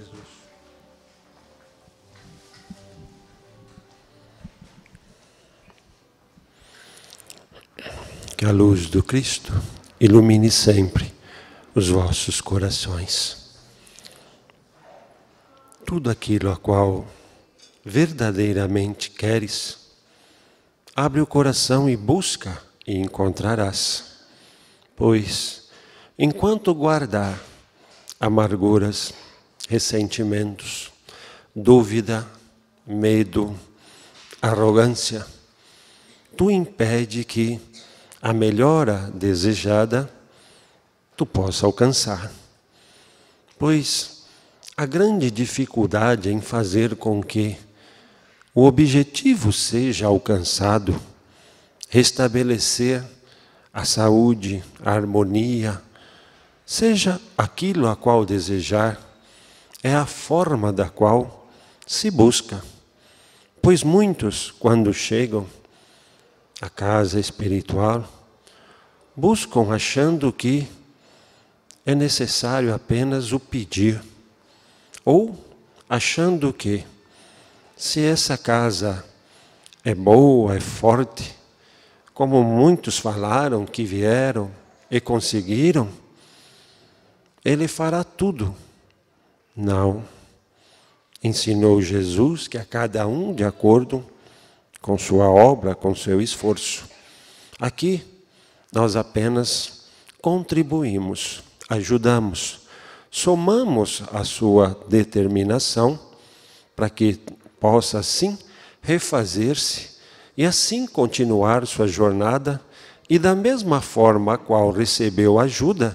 Jesus. Que a luz do Cristo ilumine sempre os vossos corações. Tudo aquilo a qual verdadeiramente queres, abre o coração e busca e encontrarás. Pois, enquanto guardar amarguras, ressentimentos, dúvida, medo, arrogância, tu impede que a melhora desejada tu possa alcançar. Pois a grande dificuldade em fazer com que o objetivo seja alcançado, restabelecer a saúde, a harmonia, seja aquilo a qual desejar é a forma da qual se busca. Pois muitos, quando chegam à casa espiritual, buscam achando que é necessário apenas o pedir, ou achando que, se essa casa é boa, é forte, como muitos falaram que vieram e conseguiram, ele fará tudo não. Ensinou Jesus que a cada um de acordo com sua obra, com seu esforço. Aqui nós apenas contribuímos, ajudamos, somamos a sua determinação para que possa assim refazer-se e assim continuar sua jornada e da mesma forma a qual recebeu ajuda,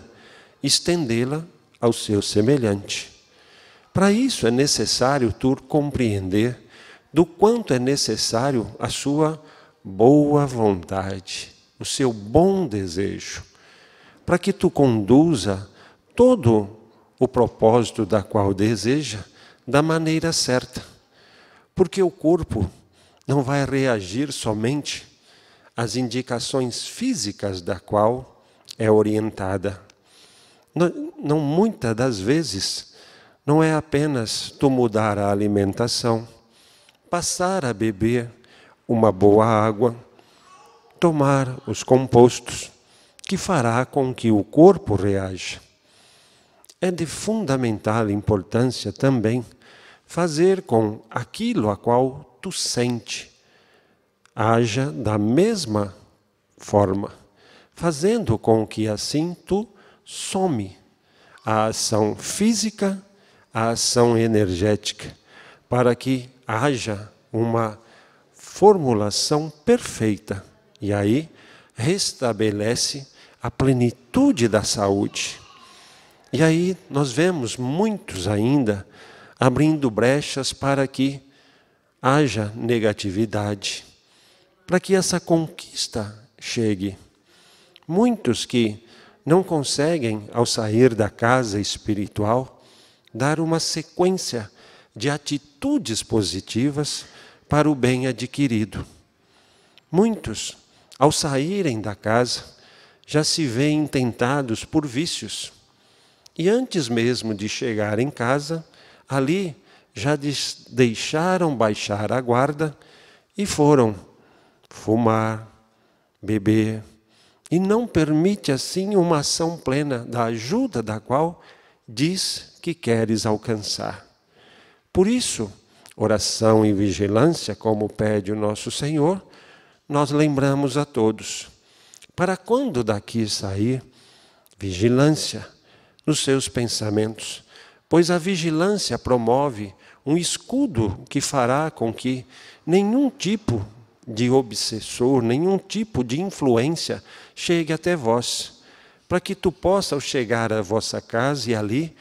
estendê-la ao seu semelhante. Para isso é necessário tu compreender do quanto é necessário a sua boa vontade, o seu bom desejo, para que tu conduza todo o propósito da qual deseja da maneira certa. Porque o corpo não vai reagir somente às indicações físicas da qual é orientada. Não, não muitas das vezes não é apenas tu mudar a alimentação, passar a beber uma boa água, tomar os compostos, que fará com que o corpo reaja. É de fundamental importância também fazer com aquilo a qual tu sente haja da mesma forma, fazendo com que assim tu some a ação física a ação energética, para que haja uma formulação perfeita. E aí restabelece a plenitude da saúde. E aí nós vemos muitos ainda abrindo brechas para que haja negatividade, para que essa conquista chegue. Muitos que não conseguem, ao sair da casa espiritual, dar uma sequência de atitudes positivas para o bem adquirido. Muitos, ao saírem da casa, já se veem tentados por vícios. E antes mesmo de chegar em casa, ali já deixaram baixar a guarda e foram fumar, beber, e não permite assim uma ação plena da ajuda da qual diz que queres alcançar. Por isso, oração e vigilância, como pede o nosso Senhor, nós lembramos a todos. Para quando daqui sair, vigilância nos seus pensamentos, pois a vigilância promove um escudo que fará com que nenhum tipo de obsessor, nenhum tipo de influência chegue até vós, para que tu possas chegar à vossa casa e ali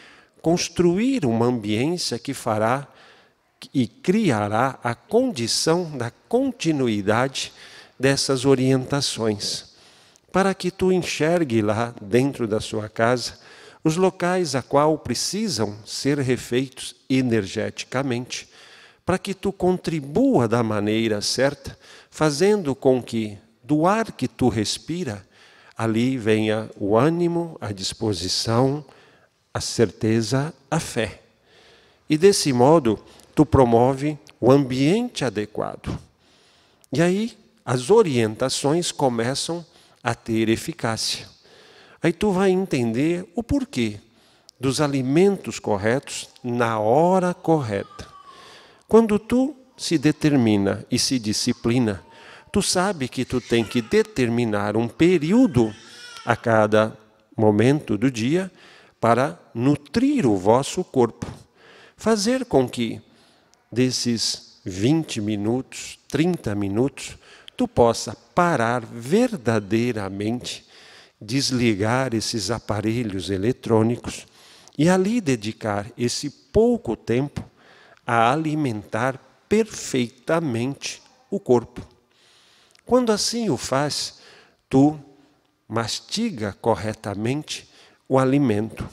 construir uma ambiência que fará e criará a condição da continuidade dessas orientações, para que tu enxergue lá dentro da sua casa os locais a qual precisam ser refeitos energeticamente, para que tu contribua da maneira certa, fazendo com que do ar que tu respira ali venha o ânimo, a disposição, a certeza, a fé. E desse modo, tu promove o ambiente adequado. E aí as orientações começam a ter eficácia. Aí tu vai entender o porquê dos alimentos corretos na hora correta. Quando tu se determina e se disciplina, tu sabe que tu tem que determinar um período a cada momento do dia para nutrir o vosso corpo, fazer com que desses 20 minutos, 30 minutos, tu possa parar verdadeiramente, desligar esses aparelhos eletrônicos e ali dedicar esse pouco tempo a alimentar perfeitamente o corpo. Quando assim o faz, tu mastiga corretamente o alimento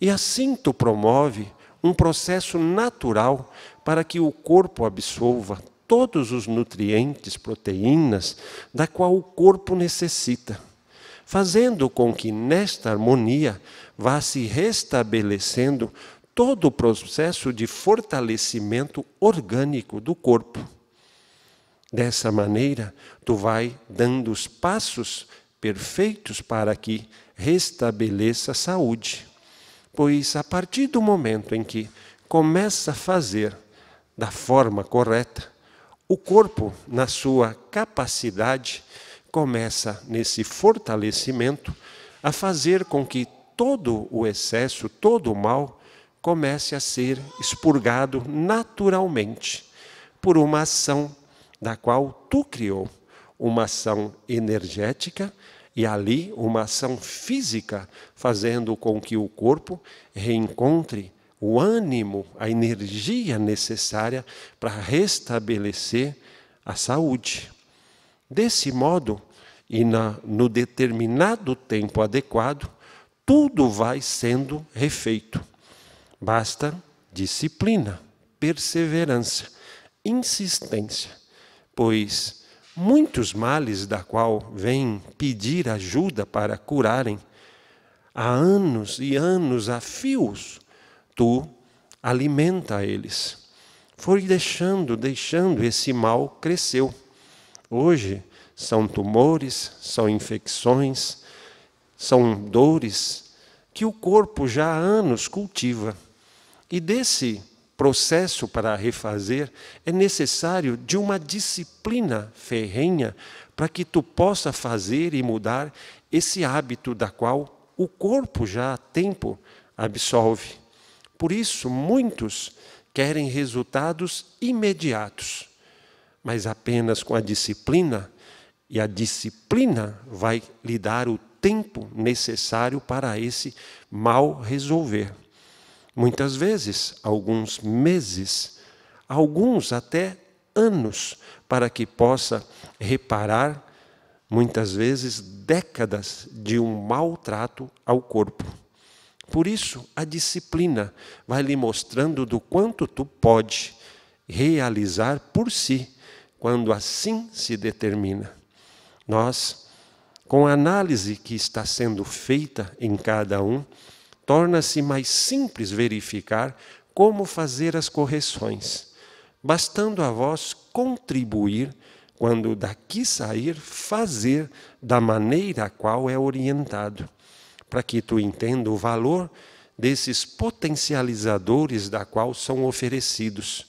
e assim tu promove um processo natural para que o corpo absorva todos os nutrientes, proteínas, da qual o corpo necessita, fazendo com que nesta harmonia vá se restabelecendo todo o processo de fortalecimento orgânico do corpo. Dessa maneira, tu vai dando os passos perfeitos para que restabeleça a saúde pois a partir do momento em que começa a fazer da forma correta, o corpo, na sua capacidade, começa nesse fortalecimento a fazer com que todo o excesso, todo o mal, comece a ser expurgado naturalmente por uma ação da qual tu criou, uma ação energética e ali uma ação física fazendo com que o corpo reencontre o ânimo, a energia necessária para restabelecer a saúde. Desse modo, e na, no determinado tempo adequado, tudo vai sendo refeito. Basta disciplina, perseverança, insistência, pois muitos males da qual vêm pedir ajuda para curarem, há anos e anos a fios, tu alimenta eles. Foi deixando, deixando esse mal cresceu. Hoje são tumores, são infecções, são dores que o corpo já há anos cultiva. E desse processo para refazer, é necessário de uma disciplina ferrenha para que tu possa fazer e mudar esse hábito da qual o corpo já há tempo absolve. Por isso, muitos querem resultados imediatos, mas apenas com a disciplina, e a disciplina vai lhe dar o tempo necessário para esse mal resolver muitas vezes, alguns meses, alguns até anos, para que possa reparar, muitas vezes, décadas de um maltrato ao corpo. Por isso, a disciplina vai lhe mostrando do quanto tu pode realizar por si, quando assim se determina. Nós, com a análise que está sendo feita em cada um, torna-se mais simples verificar como fazer as correções, bastando a vós contribuir quando daqui sair, fazer da maneira a qual é orientado, para que tu entenda o valor desses potencializadores da qual são oferecidos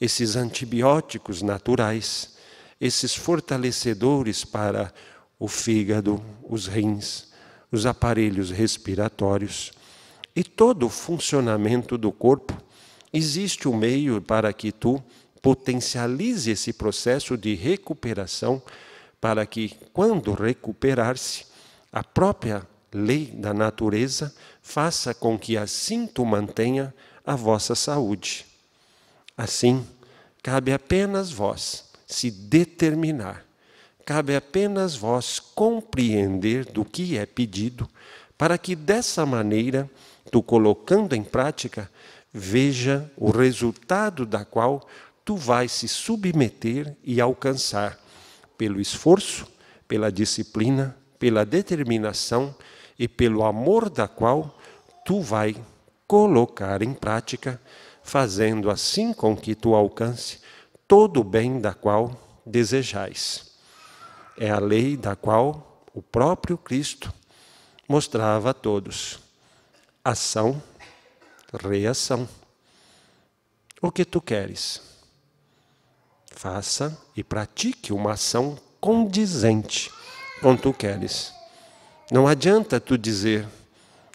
esses antibióticos naturais, esses fortalecedores para o fígado, os rins, os aparelhos respiratórios. E todo o funcionamento do corpo existe um meio para que tu potencialize esse processo de recuperação, para que, quando recuperar-se, a própria lei da natureza faça com que assim tu mantenha a vossa saúde. Assim, cabe apenas vós se determinar, cabe apenas vós compreender do que é pedido, para que dessa maneira tu colocando em prática, veja o resultado da qual tu vais se submeter e alcançar pelo esforço, pela disciplina, pela determinação e pelo amor da qual tu vai colocar em prática, fazendo assim com que tu alcance todo o bem da qual desejais. É a lei da qual o próprio Cristo mostrava a todos. Ação, reação. O que tu queres? Faça e pratique uma ação condizente com tu queres. Não adianta tu dizer,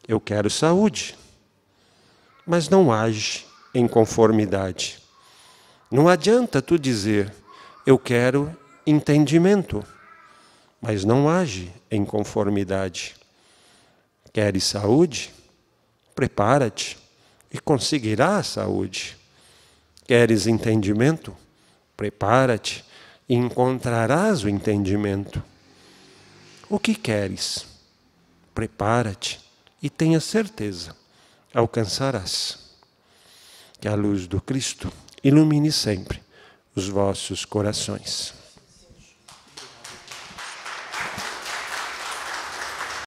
eu quero saúde, mas não age em conformidade. Não adianta tu dizer, eu quero entendimento, mas não age em conformidade. Queres saúde? prepara-te e conseguirás saúde. Queres entendimento? Prepara-te e encontrarás o entendimento. O que queres? Prepara-te e tenha certeza, alcançarás. Que a luz do Cristo ilumine sempre os vossos corações.